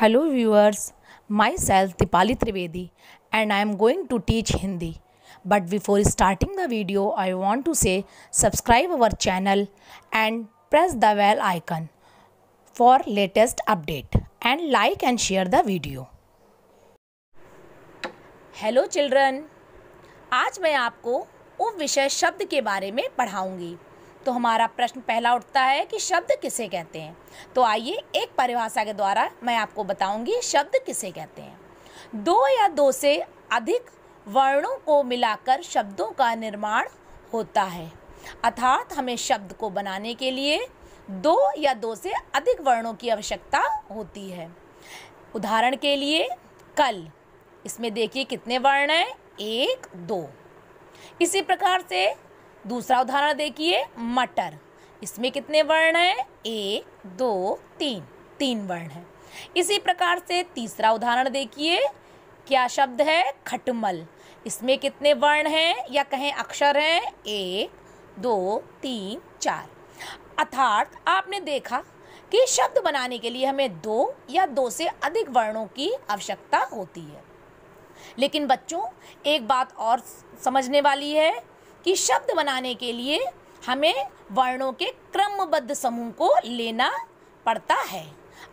Hello viewers myself Dipali Trivedi and I am going to teach Hindi but before starting the video I want to say subscribe our channel and press the bell icon for latest update and like and share the video hello children आज मैं आपको उप विषय शब्द के बारे में पढ़ाऊँगी तो हमारा प्रश्न पहला उठता है कि शब्द किसे कहते हैं तो आइए एक परिभाषा के द्वारा मैं आपको बताऊंगी शब्द किसे कहते हैं दो या दो से अधिक वर्णों को मिलाकर शब्दों का निर्माण होता है अर्थात हमें शब्द को बनाने के लिए दो या दो से अधिक वर्णों की आवश्यकता होती है उदाहरण के लिए कल इसमें देखिए कितने वर्ण हैं एक दो इसी प्रकार से दूसरा उदाहरण देखिए मटर इसमें कितने वर्ण हैं एक दो तीन तीन वर्ण हैं इसी प्रकार से तीसरा उदाहरण देखिए क्या शब्द है खटमल इसमें कितने वर्ण हैं या कहें अक्षर हैं एक दो तीन चार अर्थात आपने देखा कि शब्द बनाने के लिए हमें दो या दो से अधिक वर्णों की आवश्यकता होती है लेकिन बच्चों एक बात और समझने वाली है कि शब्द बनाने के लिए हमें वर्णों के क्रमबद्ध समूह को लेना पड़ता है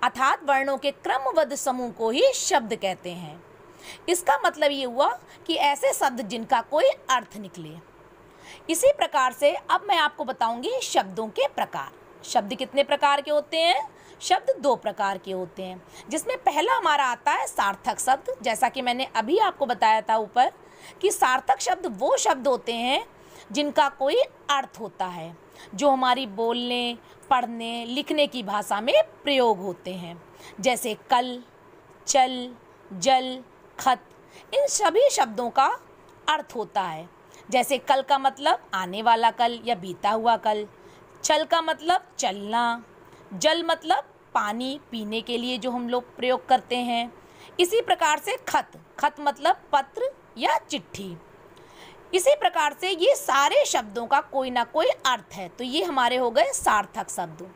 अर्थात वर्णों के क्रमबद्ध समूह को ही शब्द कहते हैं इसका मतलब ये हुआ कि ऐसे शब्द जिनका कोई अर्थ निकले इसी प्रकार से अब मैं आपको बताऊंगी शब्दों के प्रकार शब्द कितने प्रकार के होते हैं शब्द दो प्रकार के होते हैं जिसमें पहला हमारा आता है सार्थक शब्द जैसा कि मैंने अभी आपको बताया था ऊपर कि सार्थक शब्द वो शब्द होते हैं जिनका कोई अर्थ होता है जो हमारी बोलने पढ़ने लिखने की भाषा में प्रयोग होते हैं जैसे कल चल जल खत इन सभी शब्दों का अर्थ होता है जैसे कल का मतलब आने वाला कल या बीता हुआ कल चल का मतलब चलना जल मतलब पानी पीने के लिए जो हम लोग प्रयोग करते हैं इसी प्रकार से खत खत मतलब पत्र या चिट्ठी इसी प्रकार से ये सारे शब्दों का कोई ना कोई अर्थ है तो ये हमारे हो गए सार्थक शब्द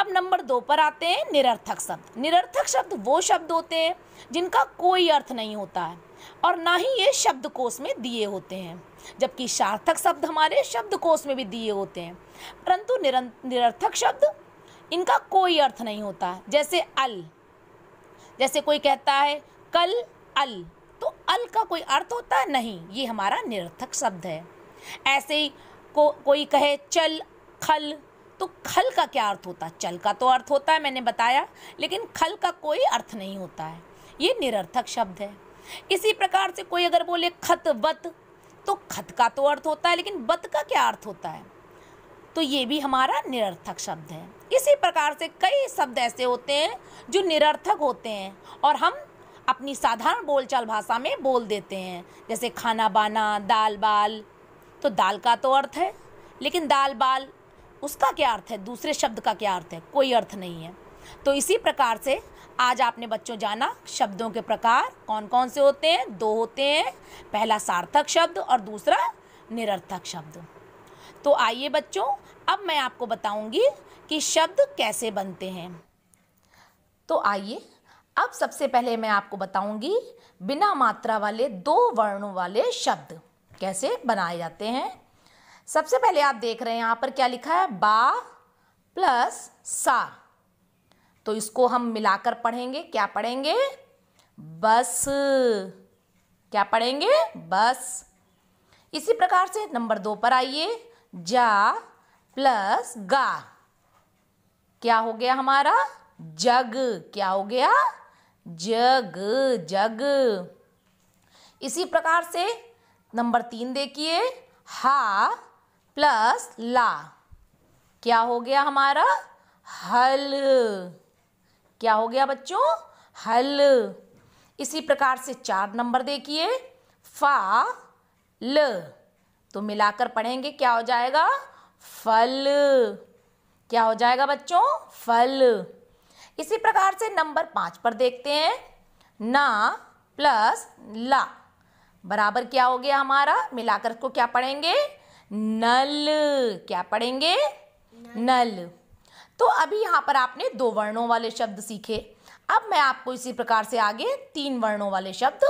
अब नंबर दो पर आते हैं निरर्थक शब्द निरर्थक शब्द वो शब्द होते हैं जिनका कोई अर्थ नहीं होता है और ना ही ये शब्दकोश में दिए होते हैं जबकि सार्थक शब्द हमारे शब्दकोश में भी दिए होते हैं परंतु निरर्थक शब्द इनका कोई अर्थ नहीं होता जैसे अल जैसे कोई कहता है कल अल तो अल का कोई अर्थ होता है नहीं ये हमारा निरर्थक शब्द है ऐसे ही को कोई कहे चल खल तो खल का क्या अर्थ होता है चल का तो अर्थ होता है मैंने बताया लेकिन खल का कोई अर्थ नहीं होता है ये निरर्थक शब्द है इसी प्रकार से कोई अगर बोले खत वत तो खत का तो अर्थ होता है लेकिन बत का क्या अर्थ होता है तो ये भी हमारा निरर्थक शब्द है इसी प्रकार से कई शब्द ऐसे होते हैं जो निरर्थक होते हैं और हम अपनी साधारण बोलचाल भाषा में बोल देते हैं जैसे खाना बाना दाल बाल तो दाल का तो अर्थ है लेकिन दाल बाल उसका क्या अर्थ है दूसरे शब्द का क्या अर्थ है कोई अर्थ नहीं है तो इसी प्रकार से आज आपने बच्चों जाना शब्दों के प्रकार कौन कौन से होते हैं दो होते हैं पहला सार्थक शब्द और दूसरा निरर्थक शब्द तो आइए बच्चों अब मैं आपको बताऊंगी कि शब्द कैसे बनते हैं तो आइए अब सबसे पहले मैं आपको बताऊंगी बिना मात्रा वाले दो वर्णों वाले शब्द कैसे बनाए जाते हैं सबसे पहले आप देख रहे हैं यहाँ पर क्या लिखा है बा प्लस सा तो इसको हम मिलाकर पढ़ेंगे क्या पढ़ेंगे बस क्या पढ़ेंगे बस इसी प्रकार से नंबर दो पर आइए जा प्लस गा क्या हो गया हमारा जग क्या हो गया जग जग इसी प्रकार से नंबर तीन देखिए हा प्लस ला क्या हो गया हमारा हल क्या हो गया बच्चों हल इसी प्रकार से चार नंबर देखिए फा ल तो मिलाकर पढ़ेंगे क्या हो जाएगा फल क्या हो जाएगा बच्चों फल इसी प्रकार से नंबर पाँच पर देखते हैं ना प्लस ला बराबर क्या हो गया हमारा मिलाकर को क्या पढ़ेंगे नल क्या पढ़ेंगे नल तो अभी यहाँ पर आपने दो वर्णों वाले शब्द सीखे अब मैं आपको इसी प्रकार से आगे तीन वर्णों वाले शब्द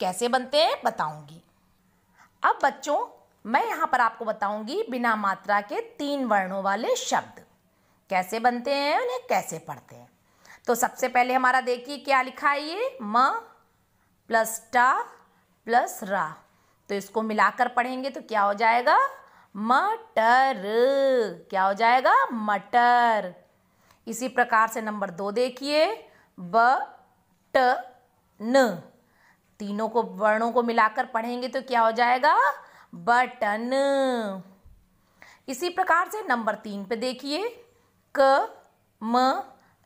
कैसे बनते हैं बताऊंगी अब बच्चों मैं यहाँ पर आपको बताऊंगी बिना मात्रा के तीन वर्णों वाले शब्द कैसे बनते हैं उन्हें कैसे पढ़ते हैं तो सबसे पहले हमारा देखिए क्या लिखा है ये म प्लस टा प्लस रा तो इसको मिलाकर पढ़ेंगे तो क्या हो जाएगा मटर क्या हो जाएगा मटर इसी प्रकार से नंबर दो देखिए ब ट न तीनों को वर्णों को मिलाकर पढ़ेंगे तो क्या हो जाएगा बटन इसी प्रकार से नंबर तीन पे देखिए क म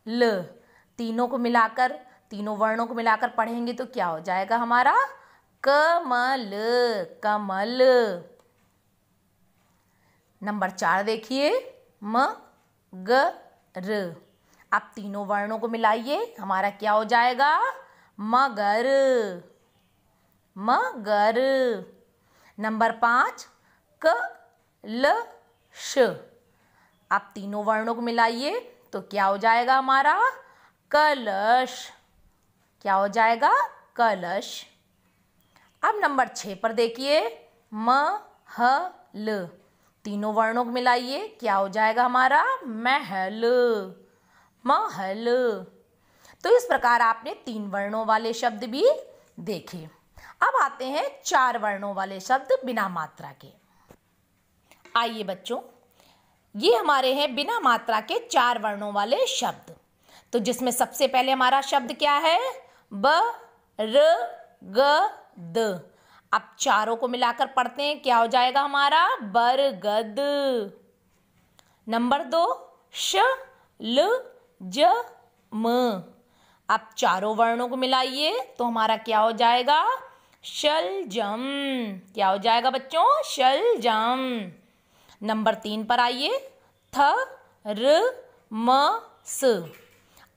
ल तीनों को मिलाकर तीनों वर्णों को मिलाकर पढ़ेंगे तो क्या हो जाएगा हमारा कमल कमल नंबर चार देखिए म ग र आप तीनों वर्णों को मिलाइए हमारा क्या हो जाएगा मगर मगर नंबर पांच क ल श आप तीनों वर्णों को मिलाइए तो क्या हो जाएगा हमारा कलश क्या हो जाएगा कलश अब नंबर छ पर देखिए म ह ल तीनों वर्णों को मिलाइए क्या हो जाएगा हमारा महल महल तो इस प्रकार आपने तीन वर्णों वाले शब्द भी देखे अब आते हैं चार वर्णों वाले शब्द बिना मात्रा के आइए बच्चों ये हमारे हैं बिना मात्रा के चार वर्णों वाले शब्द तो जिसमें सबसे पहले हमारा शब्द क्या है ब र ग द अब चारों को मिलाकर पढ़ते हैं क्या हो जाएगा हमारा बरगद नंबर दो श ल ज म अब चारों वर्णों को मिलाइए तो हमारा क्या हो जाएगा शलजम क्या हो जाएगा बच्चों शलजम नंबर तीन पर आइए थ र म स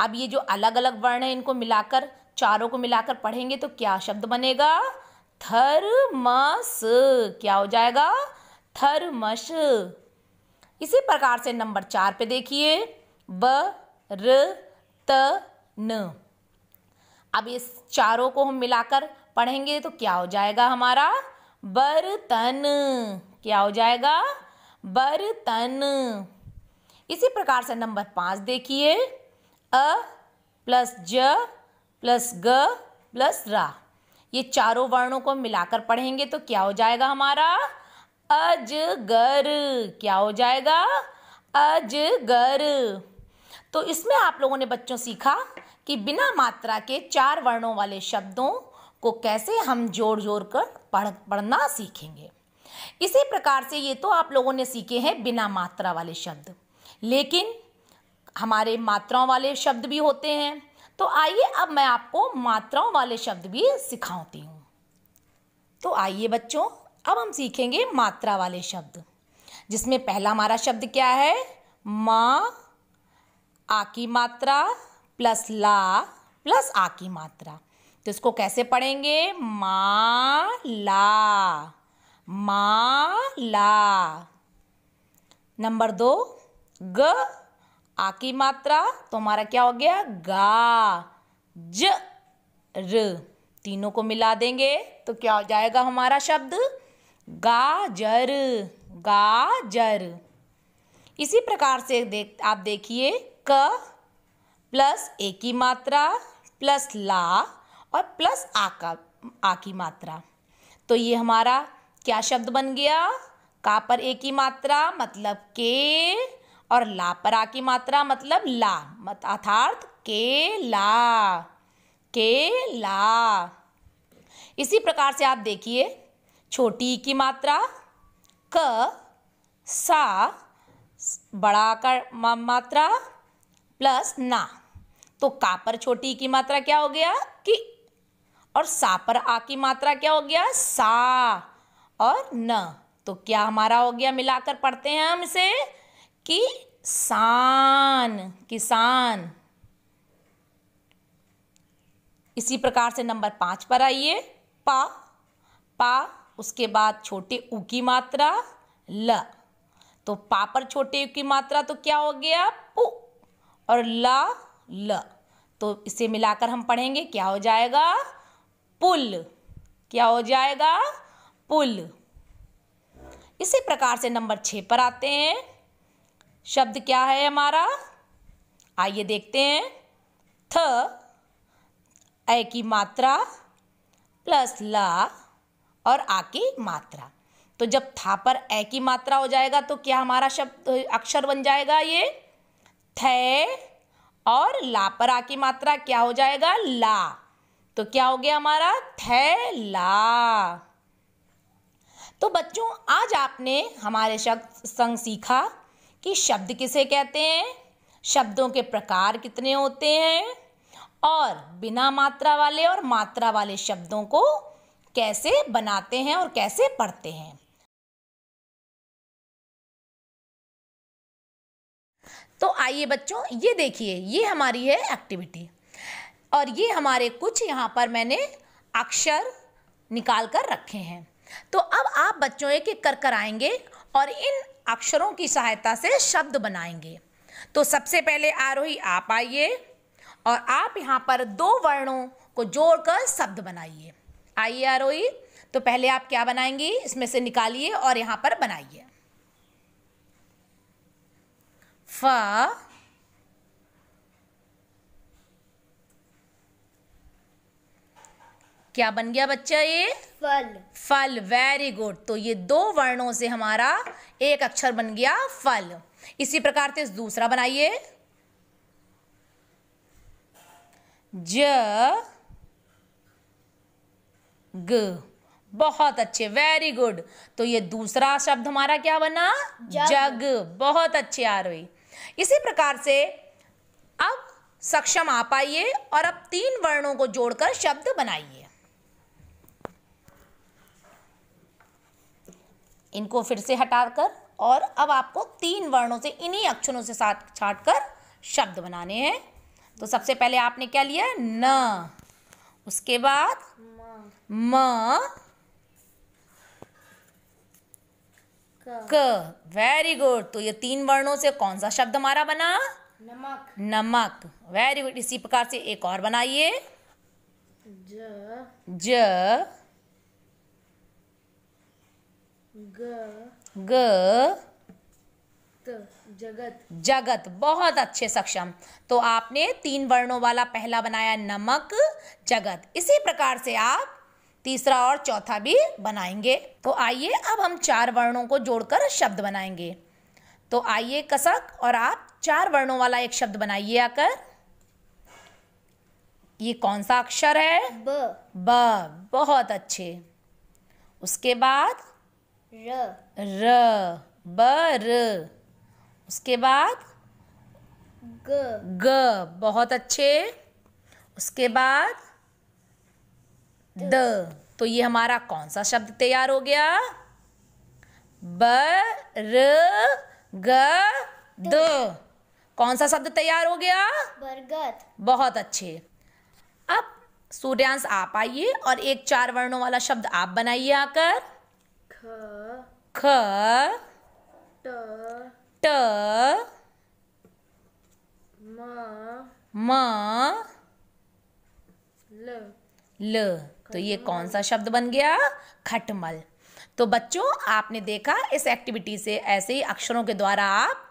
अब ये जो अलग अलग वर्ण है इनको मिलाकर चारों को मिलाकर पढ़ेंगे तो क्या शब्द बनेगा थर्मस क्या हो जाएगा थर्मस इसी प्रकार से नंबर चार पे देखिए ब र त न अब इस चारों को हम मिलाकर पढ़ेंगे तो क्या हो जाएगा हमारा बर्तन क्या हो जाएगा बर्तन इसी प्रकार से नंबर पांच देखिए अ प्लस ज प्लस ग प्लस रा ये चारों वर्णों को मिलाकर पढ़ेंगे तो क्या हो जाएगा हमारा अजगर क्या हो जाएगा अजगर तो इसमें आप लोगों ने बच्चों सीखा कि बिना मात्रा के चार वर्णों वाले शब्दों को कैसे हम जोड़ जोड़ कर पढ़ पढ़ना सीखेंगे इसी प्रकार से ये तो आप लोगों ने सीखे हैं बिना मात्रा वाले शब्द लेकिन हमारे मात्राओं वाले शब्द भी होते हैं तो आइए अब मैं आपको मात्राओं वाले शब्द भी सिखाती हूँ तो आइए बच्चों अब हम सीखेंगे मात्रा वाले शब्द जिसमें पहला हमारा शब्द क्या है माँ आ की मात्रा प्लस ला प्लस आ की मात्रा तो इसको कैसे पढ़ेंगे मा ला मा ला नंबर दो ग आ की मात्रा तो हमारा क्या हो गया गा ज र तीनों को मिला देंगे तो क्या हो जाएगा हमारा शब्द गाजर गाजर इसी प्रकार से देख आप देखिए क प्लस ए की मात्रा प्लस ला और प्लस आ का आ की मात्रा तो ये हमारा क्या शब्द बन गया का पर ए की मात्रा मतलब के और लापरा की मात्रा मतलब ला मत अर्थार्थ के ला के ला इसी प्रकार से आप देखिए छोटी की मात्रा क सा बड़ा का मा, मात्रा प्लस ना तो का पर छोटी की मात्रा क्या हो गया कि और सा पर आ की मात्रा क्या हो गया सा और न तो क्या हमारा हो गया मिलाकर पढ़ते हैं हम इसे किसान किसान इसी प्रकार से नंबर पांच पर आइए पा पा उसके बाद छोटे ऊ की मात्रा ल तो पा पर छोटे की मात्रा तो क्या हो गया पु और ल ल तो इसे मिलाकर हम पढ़ेंगे क्या हो जाएगा पुल क्या हो जाएगा पुल इसी प्रकार से नंबर छः पर आते हैं शब्द क्या है हमारा आइए देखते हैं थ ए की मात्रा प्लस ला और आ की मात्रा तो जब था पर ए की मात्रा हो जाएगा तो क्या हमारा शब्द अक्षर बन जाएगा ये थे और ला पर आ की मात्रा क्या हो जाएगा ला तो क्या हो गया हमारा ला तो बच्चों आज आपने हमारे शब्द संग सीखा कि शब्द किसे कहते हैं शब्दों के प्रकार कितने होते हैं और बिना मात्रा वाले और मात्रा वाले शब्दों को कैसे बनाते हैं और कैसे पढ़ते हैं तो आइए बच्चों ये देखिए ये हमारी है एक्टिविटी और ये हमारे कुछ यहाँ पर मैंने अक्षर निकाल कर रखे हैं तो अब आप बच्चों एक एक कर कर आएंगे और इन अक्षरों की सहायता से शब्द बनाएंगे तो सबसे पहले आरोही आप आइए और आप यहाँ पर दो वर्णों को जोड़कर शब्द बनाइए आइए आरोही तो पहले आप क्या बनाएंगी इसमें से निकालिए और यहाँ पर बनाइए फ क्या बन गया बच्चा ये फल फल वेरी गुड तो ये दो वर्णों से हमारा एक अक्षर बन गया फल इसी प्रकार से दूसरा बनाइए ज ग बहुत अच्छे वेरी गुड तो ये दूसरा शब्द हमारा क्या बना जग, जग। बहुत अच्छे रही इसी प्रकार से अब सक्षम आ पाइए और अब तीन वर्णों को जोड़कर शब्द बनाइए इनको फिर से हटाकर और अब आपको तीन वर्णों से इन्हीं अक्षरों से साथ छाट कर शब्द बनाने हैं तो सबसे पहले आपने क्या लिया न उसके बाद म क वेरी गुड तो ये तीन वर्णों से कौन सा शब्द हमारा बना नमक नमक वेरी गुड इसी प्रकार से एक और बनाइए ज ज ग जगत जगत बहुत अच्छे सक्षम तो आपने तीन वर्णों वाला पहला बनाया नमक जगत इसी प्रकार से आप तीसरा और चौथा भी बनाएंगे तो आइए अब हम चार वर्णों को जोड़कर शब्द बनाएंगे तो आइए कसक और आप चार वर्णों वाला एक शब्द बनाइए आकर ये कौन सा अक्षर है ब ब बहुत अच्छे उसके बाद र र बर उसके बाद ग ग बहुत अच्छे उसके बाद द तो ये हमारा कौन सा शब्द तैयार हो गया र ग द कौन सा शब्द तैयार हो गया बरगद बहुत अच्छे अब सूर्यांश आप आइए और एक चार वर्णों वाला शब्द आप बनाइए आकर ख ट ट म म ल ल तो ये कौन सा शब्द बन गया खटमल तो बच्चों आपने देखा इस एक्टिविटी से ऐसे ही अक्षरों के द्वारा आप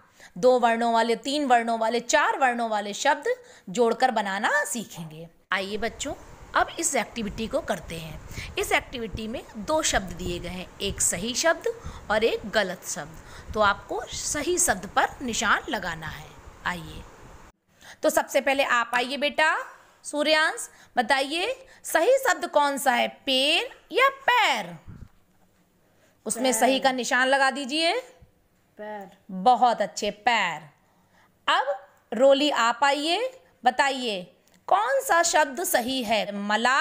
दो वर्णों वाले तीन वर्णों वाले चार वर्णों वाले शब्द जोड़कर बनाना सीखेंगे आइए बच्चों अब इस एक्टिविटी को करते हैं इस एक्टिविटी में दो शब्द दिए गए हैं एक सही शब्द और एक गलत शब्द तो आपको सही शब्द पर निशान लगाना है आइए तो सबसे पहले आप आइए बेटा सूर्यांश बताइए सही शब्द कौन सा है पेन या पैर उसमें सही का निशान लगा दीजिए पैर बहुत अच्छे पैर अब रोली आप आइए बताइए कौन सा शब्द सही है मला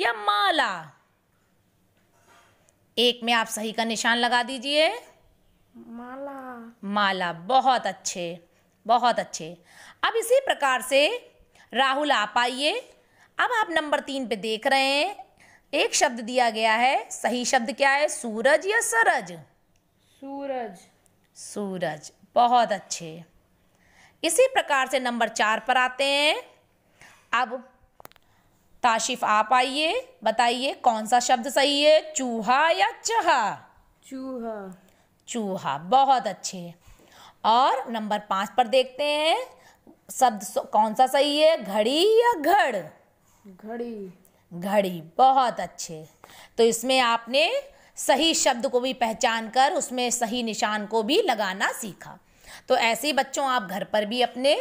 या माला एक में आप सही का निशान लगा दीजिए माला माला बहुत अच्छे बहुत अच्छे अब इसी प्रकार से राहुल आप आइए अब आप नंबर तीन पे देख रहे हैं एक शब्द दिया गया है सही शब्द क्या है सूरज या सरज सूरज सूरज बहुत अच्छे इसी प्रकार से नंबर चार पर आते हैं अब काशिफ आप आइए बताइए कौन सा शब्द सही है चूहा या चहा चूहा चूहा बहुत अच्छे और नंबर पाँच पर देखते हैं शब्द कौन सा सही है घड़ी या घड़ घड़ी घड़ी बहुत अच्छे तो इसमें आपने सही शब्द को भी पहचान कर उसमें सही निशान को भी लगाना सीखा तो ऐसे ही बच्चों आप घर पर भी अपने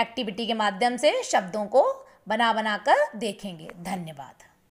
एक्टिविटी के माध्यम से शब्दों को बना बनाकर देखेंगे धन्यवाद